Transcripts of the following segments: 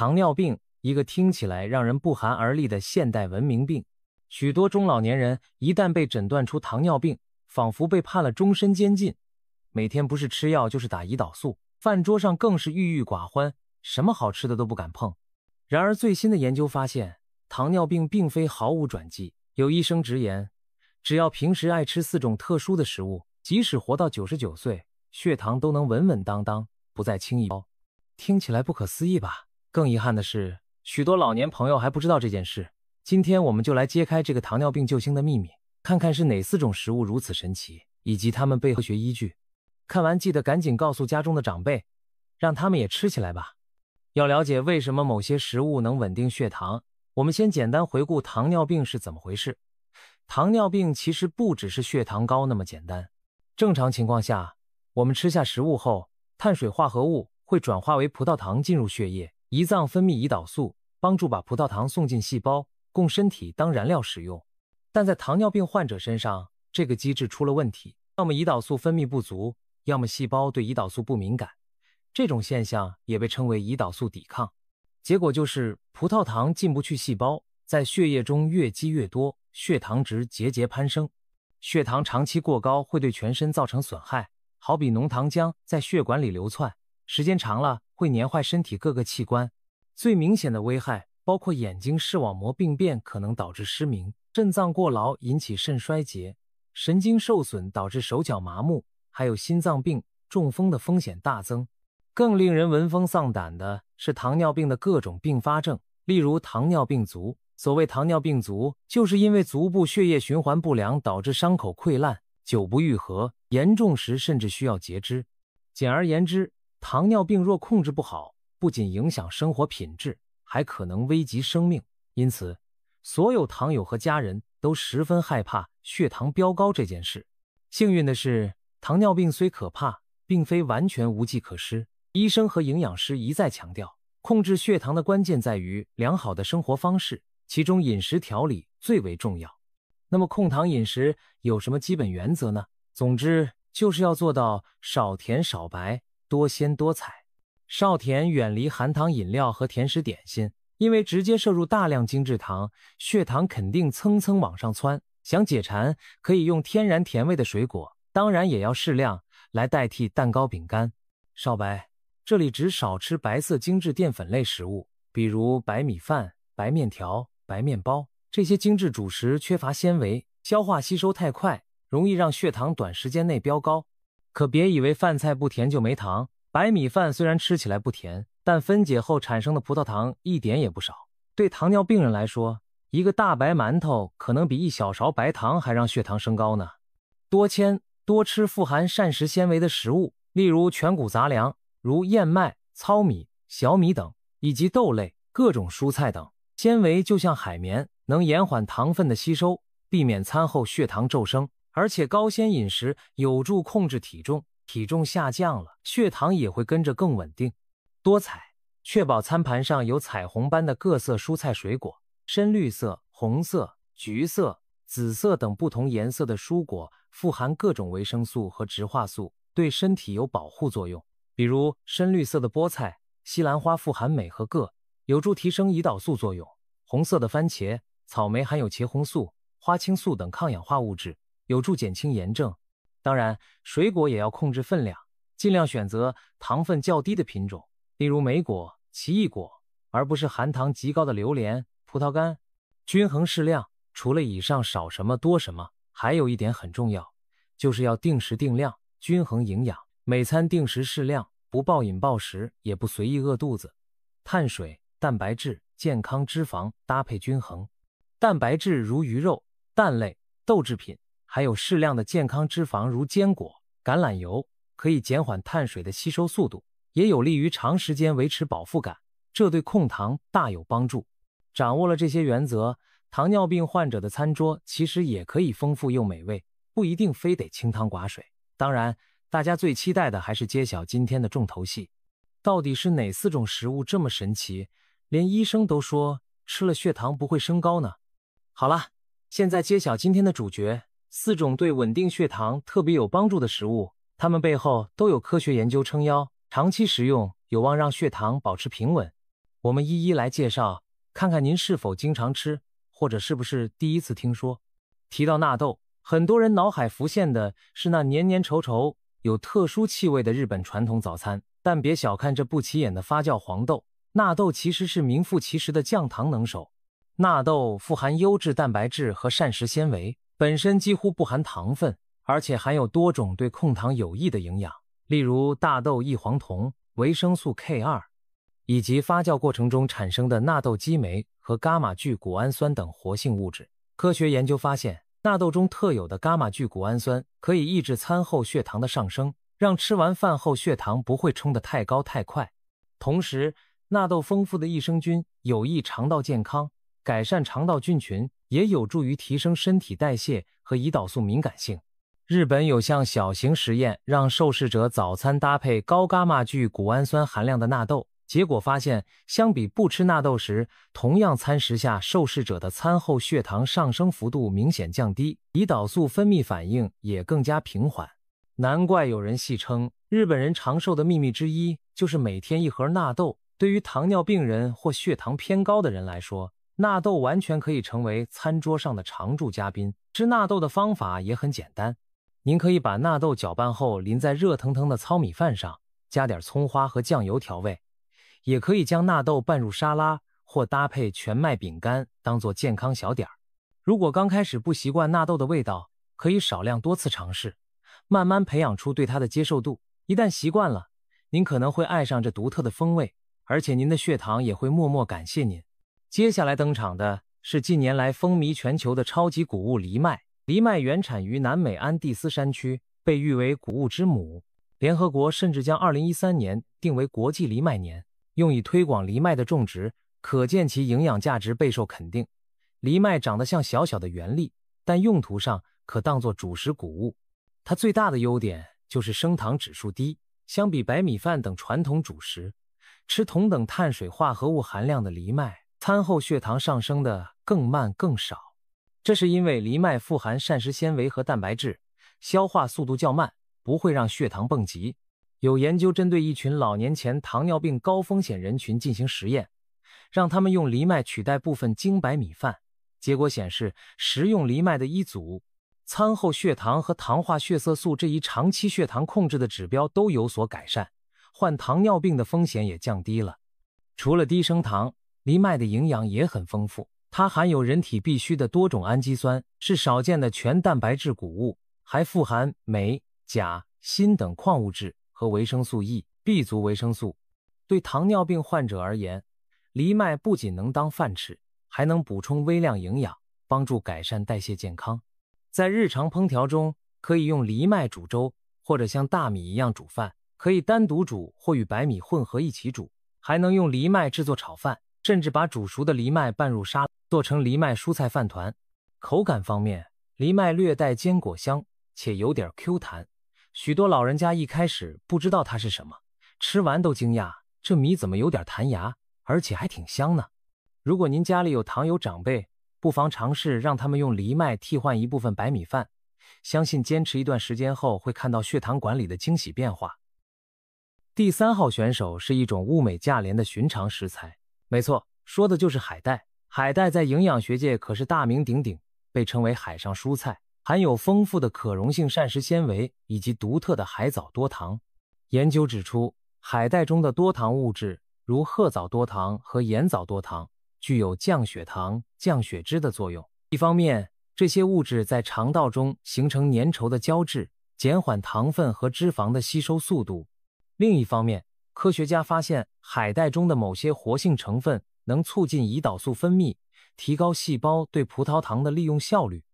糖尿病，一个听起来让人不寒而栗的现代文明病。许多中老年人一旦被诊断出糖尿病，仿佛被判了终身监禁。每天不是吃药就是打胰岛素，饭桌上更是郁郁寡欢，什么好吃的都不敢碰。然而，最新的研究发现，糖尿病并非毫无转机。有医生直言，只要平时爱吃四种特殊的食物，即使活到九十九岁，血糖都能稳稳当当，不再轻易高。听起来不可思议吧？更遗憾的是，许多老年朋友还不知道这件事。今天我们就来揭开这个糖尿病救星的秘密，看看是哪四种食物如此神奇，以及它们背后学依据。看完记得赶紧告诉家中的长辈，让他们也吃起来吧。要了解为什么某些食物能稳定血糖，我们先简单回顾糖尿病是怎么回事。糖尿病其实不只是血糖高那么简单。正常情况下，我们吃下食物后，碳水化合物会转化为葡萄糖进入血液。胰脏分泌胰岛素，帮助把葡萄糖送进细胞，供身体当燃料使用。但在糖尿病患者身上，这个机制出了问题：要么胰岛素分泌不足，要么细胞对胰岛素不敏感。这种现象也被称为胰岛素抵抗。结果就是葡萄糖进不去细胞，在血液中越积越多，血糖值节节攀升。血糖长期过高会对全身造成损害，好比浓糖浆在血管里流窜。时间长了会粘坏身体各个器官，最明显的危害包括眼睛视网膜病变可能导致失明，肾脏过劳引起肾衰竭，神经受损导致手脚麻木，还有心脏病、中风的风险大增。更令人闻风丧胆的是糖尿病的各种并发症，例如糖尿病足。所谓糖尿病足，就是因为足部血液循环不良导致伤口溃烂，久不愈合，严重时甚至需要截肢。简而言之。糖尿病若控制不好，不仅影响生活品质，还可能危及生命。因此，所有糖友和家人都十分害怕血糖飙高这件事。幸运的是，糖尿病虽可怕，并非完全无计可施。医生和营养师一再强调，控制血糖的关键在于良好的生活方式，其中饮食调理最为重要。那么，控糖饮食有什么基本原则呢？总之，就是要做到少甜少白。多鲜多彩，少甜，远离含糖饮料和甜食点心，因为直接摄入大量精制糖，血糖肯定蹭蹭往上窜。想解馋，可以用天然甜味的水果，当然也要适量，来代替蛋糕、饼干。少白，这里只少吃白色精致淀粉类食物，比如白米饭、白面条、白面包，这些精致主食缺乏纤维，消化吸收太快，容易让血糖短时间内飙高。可别以为饭菜不甜就没糖。白米饭虽然吃起来不甜，但分解后产生的葡萄糖一点也不少。对糖尿病人来说，一个大白馒头可能比一小勺白糖还让血糖升高呢。多餐，多吃富含膳食纤维的食物，例如全谷杂粮，如燕麦、糙米、小米等，以及豆类、各种蔬菜等。纤维就像海绵，能延缓糖分的吸收，避免餐后血糖骤升。而且高纤饮食有助控制体重，体重下降了，血糖也会跟着更稳定。多彩，确保餐盘上有彩虹般的各色蔬菜水果，深绿色、红色、橘色、紫色等不同颜色的蔬果，富含各种维生素和植化素，对身体有保护作用。比如深绿色的菠菜、西兰花富含镁和铬，有助提升胰岛素作用；红色的番茄、草莓含有茄红素、花青素等抗氧化物质。有助减轻炎症，当然水果也要控制分量，尽量选择糖分较低的品种，例如莓果、奇异果，而不是含糖极高的榴莲、葡萄干。均衡适量，除了以上少什么多什么，还有一点很重要，就是要定时定量，均衡营养。每餐定时适量，不暴饮暴食，也不随意饿肚子。碳水、蛋白质、健康脂肪搭配均衡，蛋白质如鱼肉、蛋类、豆制品。还有适量的健康脂肪，如坚果、橄榄油，可以减缓碳水的吸收速度，也有利于长时间维持饱腹感，这对控糖大有帮助。掌握了这些原则，糖尿病患者的餐桌其实也可以丰富又美味，不一定非得清汤寡水。当然，大家最期待的还是揭晓今天的重头戏，到底是哪四种食物这么神奇，连医生都说吃了血糖不会升高呢？好了，现在揭晓今天的主角。四种对稳定血糖特别有帮助的食物，它们背后都有科学研究撑腰，长期食用有望让血糖保持平稳。我们一一来介绍，看看您是否经常吃，或者是不是第一次听说。提到纳豆，很多人脑海浮现的是那黏黏稠稠、有特殊气味的日本传统早餐。但别小看这不起眼的发酵黄豆，纳豆其实是名副其实的降糖能手。纳豆富含优质蛋白质和膳食纤维。本身几乎不含糖分，而且含有多种对控糖有益的营养，例如大豆异黄酮、维生素 K2，以及发酵过程中产生的纳豆激酶和伽马聚谷氨酸等活性物质。科学研究发现，纳豆中特有的伽马聚谷氨酸可以抑制餐后血糖的上升，让吃完饭后血糖不会冲得太高太快。同时，纳豆丰富的益生菌有益肠道健康，改善肠道菌群。也有助于提升身体代谢和胰岛素敏感性。日本有项小型实验，让受试者早餐搭配高伽马聚谷氨酸含量的纳豆，结果发现，相比不吃纳豆时，同样餐食下受试者的餐后血糖上升幅度明显降低，胰岛素分泌反应也更加平缓。难怪有人戏称，日本人长寿的秘密之一就是每天一盒纳豆。对于糖尿病人或血糖偏高的人来说，纳豆完全可以成为餐桌上的常驻嘉宾。吃纳豆的方法也很简单，您可以把纳豆搅拌后淋在热腾腾的糙米饭上，加点葱花和酱油调味；也可以将纳豆拌入沙拉，或搭配全麦饼干当做健康小点。如果刚开始不习惯纳豆的味道，可以少量多次尝试，慢慢培养出对它的接受度。一旦习惯了，您可能会爱上这独特的风味，而且您的血糖也会默默感谢您。接下来登场的是近年来风靡全球的超级谷物藜麦。藜麦原产于南美安第斯山区，被誉为谷物之母。联合国甚至将2013年定为国际藜麦年，用以推广藜麦的种植，可见其营养价值备受肯定。藜麦长得像小小的圆粒，但用途上可当作主食谷物。它最大的优点就是升糖指数低，相比白米饭等传统主食，吃同等碳水化合物含量的藜麦。餐后血糖上升的更慢、更少，这是因为藜麦富含膳食纤维和蛋白质，消化速度较慢，不会让血糖蹦极。有研究针对一群老年前糖尿病高风险人群进行实验，让他们用藜麦取代部分精白米饭，结果显示，食用藜麦的一组，餐后血糖和糖化血色素这一长期血糖控制的指标都有所改善，患糖尿病的风险也降低了。除了低升糖，藜麦的营养也很丰富，它含有人体必需的多种氨基酸，是少见的全蛋白质谷物，还富含镁、钾、锌等矿物质和维生素 E、B 族维生素。对糖尿病患者而言，藜麦不仅能当饭吃，还能补充微量营养，帮助改善代谢健康。在日常烹调中，可以用藜麦煮粥，或者像大米一样煮饭，可以单独煮或与白米混合一起煮，还能用藜麦制作炒饭。甚至把煮熟的藜麦拌入沙，做成藜麦蔬菜饭团。口感方面，藜麦略带坚果香，且有点 Q 弹。许多老人家一开始不知道它是什么，吃完都惊讶：这米怎么有点弹牙，而且还挺香呢？如果您家里有糖友长辈，不妨尝试让他们用藜麦替换一部分白米饭，相信坚持一段时间后，会看到血糖管理的惊喜变化。第三号选手是一种物美价廉的寻常食材。没错，说的就是海带。海带在营养学界可是大名鼎鼎，被称为“海上蔬菜”，含有丰富的可溶性膳食纤维以及独特的海藻多糖。研究指出，海带中的多糖物质，如褐藻多糖和盐藻多糖，具有降血糖、降血脂的作用。一方面，这些物质在肠道中形成粘稠的胶质，减缓糖分和脂肪的吸收速度；另一方面，科学家发现，海带中的某些活性成分能促进胰岛素分泌，提高细胞对葡萄糖的利用效率。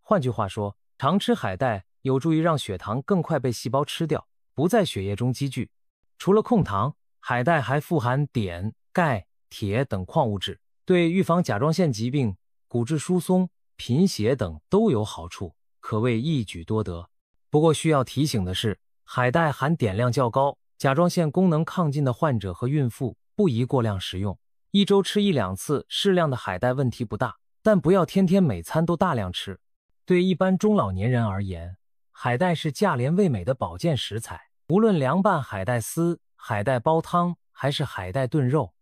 换句话说，常吃海带有助于让血糖更快被细胞吃掉，不在血液中积聚。除了控糖，海带还富含碘、钙、铁等矿物质，对预防甲状腺疾病、骨质疏松、贫血等都有好处，可谓一举多得。不过，需要提醒的是，海带含碘量较高。甲状腺功能亢进的患者和孕妇不宜过量食用，一周吃一两次适量的海带问题不大，但不要天天每餐都大量吃。对一般中老年人而言，海带是价廉味美的保健食材。无论凉拌海带丝、海带煲汤还是海带炖肉，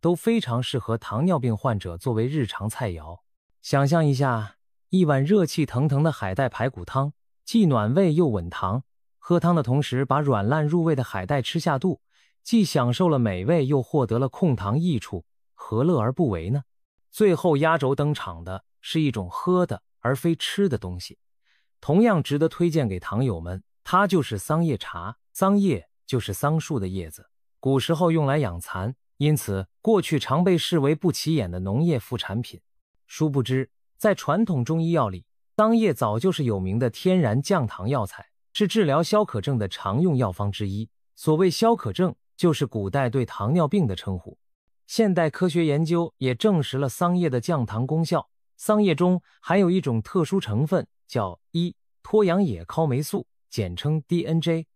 都非常适合糖尿病患者作为日常菜肴。想象一下，一碗热气腾腾的海带排骨汤，既暖胃又稳糖。喝汤的同时，把软烂入味的海带吃下肚，既享受了美味，又获得了控糖益处，何乐而不为呢？最后压轴登场的是一种喝的而非吃的东西，同样值得推荐给糖友们，它就是桑叶茶。桑叶就是桑树的叶子，古时候用来养蚕，因此过去常被视为不起眼的农业副产品。殊不知，在传统中医药里，桑叶早就是有名的天然降糖药材。是治疗消渴症的常用药方之一。所谓消渴症，就是古代对糖尿病的称呼。现代科学研究也证实了桑叶的降糖功效。桑叶中含有一种特殊成分，叫一脱氧野尻霉素，简称 DNJ。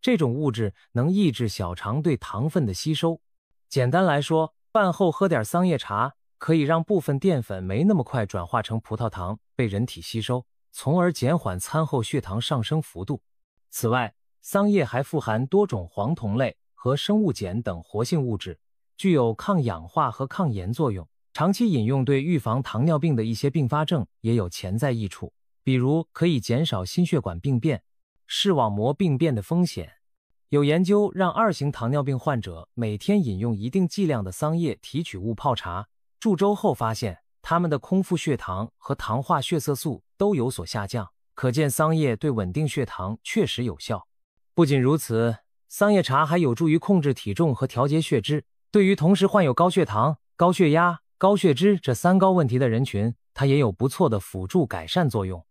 这种物质能抑制小肠对糖分的吸收。简单来说，饭后喝点桑叶茶，可以让部分淀粉没那么快转化成葡萄糖，被人体吸收。从而减缓餐后血糖上升幅度。此外，桑叶还富含多种黄酮类和生物碱等活性物质，具有抗氧化和抗炎作用。长期饮用对预防糖尿病的一些并发症也有潜在益处，比如可以减少心血管病变、视网膜病变的风险。有研究让二型糖尿病患者每天饮用一定剂量的桑叶提取物泡茶，数周后发现，他们的空腹血糖和糖化血色素。都有所下降，可见桑叶对稳定血糖确实有效。不仅如此，桑叶茶还有助于控制体重和调节血脂。对于同时患有高血糖、高血压、高血脂这三高问题的人群，它也有不错的辅助改善作用。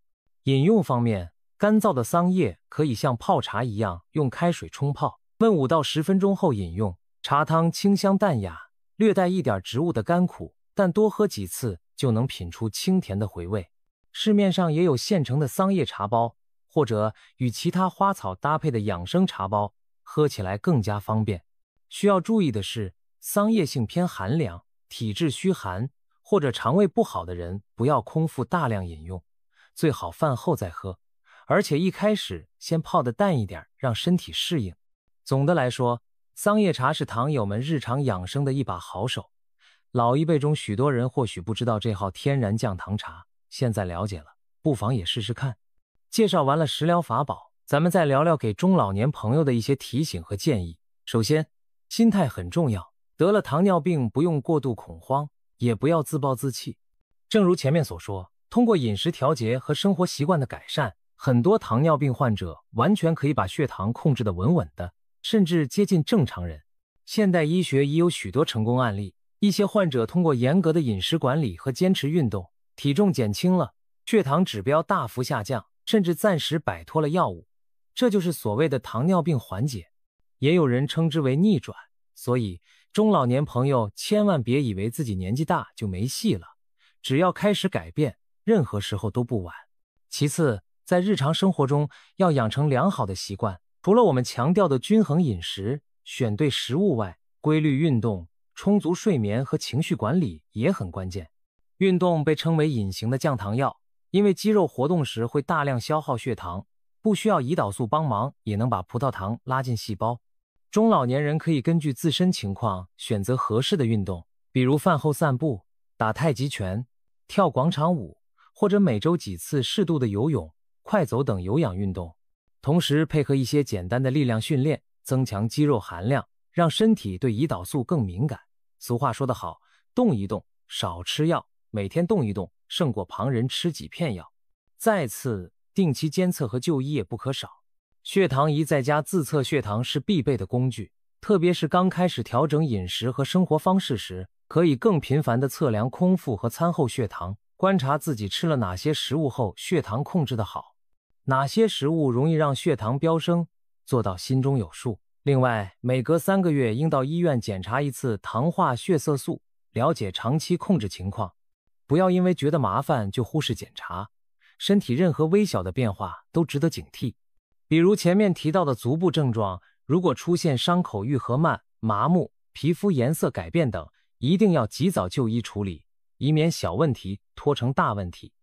饮用方面，干燥的桑叶可以像泡茶一样用开水冲泡，焖五到十分钟后饮用。茶汤清香淡雅，略带一点植物的甘苦，但多喝几次就能品出清甜的回味。市面上也有现成的桑叶茶包，或者与其他花草搭配的养生茶包，喝起来更加方便。需要注意的是，桑叶性偏寒凉，体质虚寒或者肠胃不好的人不要空腹大量饮用，最好饭后再喝。而且一开始先泡的淡一点，让身体适应。总的来说，桑叶茶是糖友们日常养生的一把好手。老一辈中许多人或许不知道这号天然降糖茶。现在了解了，不妨也试试看。介绍完了食疗法宝，咱们再聊聊给中老年朋友的一些提醒和建议。首先，心态很重要。得了糖尿病，不用过度恐慌，也不要自暴自弃。正如前面所说，通过饮食调节和生活习惯的改善，很多糖尿病患者完全可以把血糖控制的稳稳的，甚至接近正常人。现代医学已有许多成功案例，一些患者通过严格的饮食管理和坚持运动。体重减轻了，血糖指标大幅下降，甚至暂时摆脱了药物，这就是所谓的糖尿病缓解，也有人称之为逆转。所以，中老年朋友千万别以为自己年纪大就没戏了，只要开始改变，任何时候都不晚。其次，在日常生活中要养成良好的习惯，除了我们强调的均衡饮食、选对食物外，规律运动、充足睡眠和情绪管理也很关键。运动被称为隐形的降糖药，因为肌肉活动时会大量消耗血糖，不需要胰岛素帮忙也能把葡萄糖拉进细胞。中老年人可以根据自身情况选择合适的运动，比如饭后散步、打太极拳、跳广场舞，或者每周几次适度的游泳、快走等有氧运动，同时配合一些简单的力量训练，增强肌肉含量，让身体对胰岛素更敏感。俗话说得好，动一动，少吃药。每天动一动，胜过旁人吃几片药。再次，定期监测和就医也不可少。血糖仪在家自测血糖是必备的工具，特别是刚开始调整饮食和生活方式时，可以更频繁的测量空腹和餐后血糖，观察自己吃了哪些食物后血糖控制的好，哪些食物容易让血糖飙升，做到心中有数。另外，每隔三个月应到医院检查一次糖化血色素，了解长期控制情况。不要因为觉得麻烦就忽视检查，身体任何微小的变化都值得警惕。比如前面提到的足部症状，如果出现伤口愈合慢、麻木、皮肤颜色改变等，一定要及早就医处理，以免小问题拖成大问题。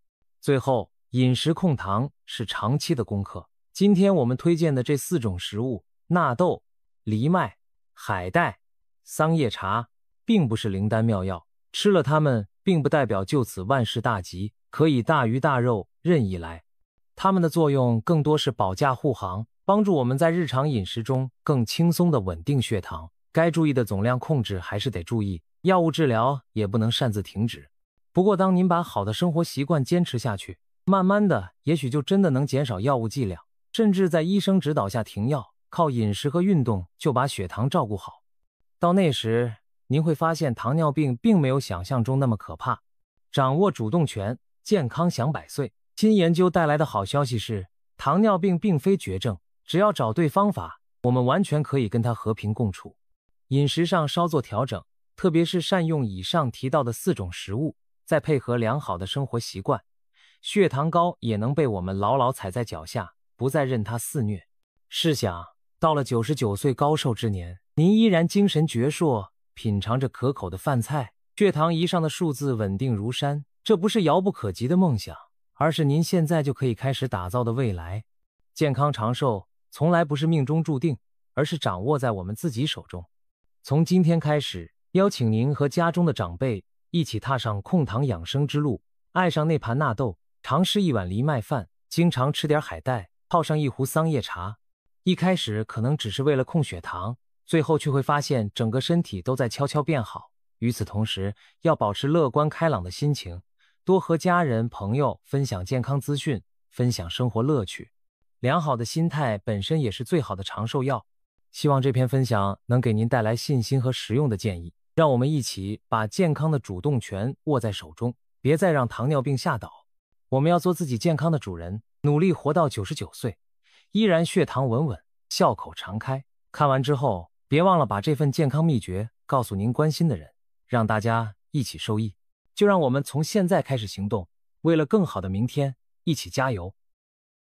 最后，饮食控糖是长期的功课。今天我们推荐的这四种食物——纳豆、藜麦、海带、桑叶茶，并不是灵丹妙药，吃了它们。并不代表就此万事大吉，可以大鱼大肉任意来。它们的作用更多是保驾护航，帮助我们在日常饮食中更轻松地稳定血糖。该注意的总量控制还是得注意，药物治疗也不能擅自停止。不过，当您把好的生活习惯坚持下去，慢慢的，也许就真的能减少药物剂量，甚至在医生指导下停药，靠饮食和运动就把血糖照顾好。到那时，您会发现糖尿病并没有想象中那么可怕，掌握主动权，健康享百岁。新研究带来的好消息是，糖尿病并非绝症，只要找对方法，我们完全可以跟它和平共处。饮食上稍作调整，特别是善用以上提到的四种食物，再配合良好的生活习惯，血糖高也能被我们牢牢踩在脚下，不再任它肆虐。试想，到了九十九岁高寿之年，您依然精神矍铄。品尝着可口的饭菜，血糖仪上的数字稳定如山。这不是遥不可及的梦想，而是您现在就可以开始打造的未来。健康长寿从来不是命中注定，而是掌握在我们自己手中。从今天开始，邀请您和家中的长辈一起踏上控糖养生之路。爱上那盘纳豆，尝试一碗藜麦饭，经常吃点海带，泡上一壶桑叶茶。一开始可能只是为了控血糖。最后却会发现，整个身体都在悄悄变好。与此同时，要保持乐观开朗的心情，多和家人朋友分享健康资讯，分享生活乐趣。良好的心态本身也是最好的长寿药。希望这篇分享能给您带来信心和实用的建议。让我们一起把健康的主动权握在手中，别再让糖尿病吓倒。我们要做自己健康的主人，努力活到九十九岁，依然血糖稳稳，笑口常开。看完之后。别忘了把这份健康秘诀告诉您关心的人，让大家一起受益。就让我们从现在开始行动，为了更好的明天，一起加油！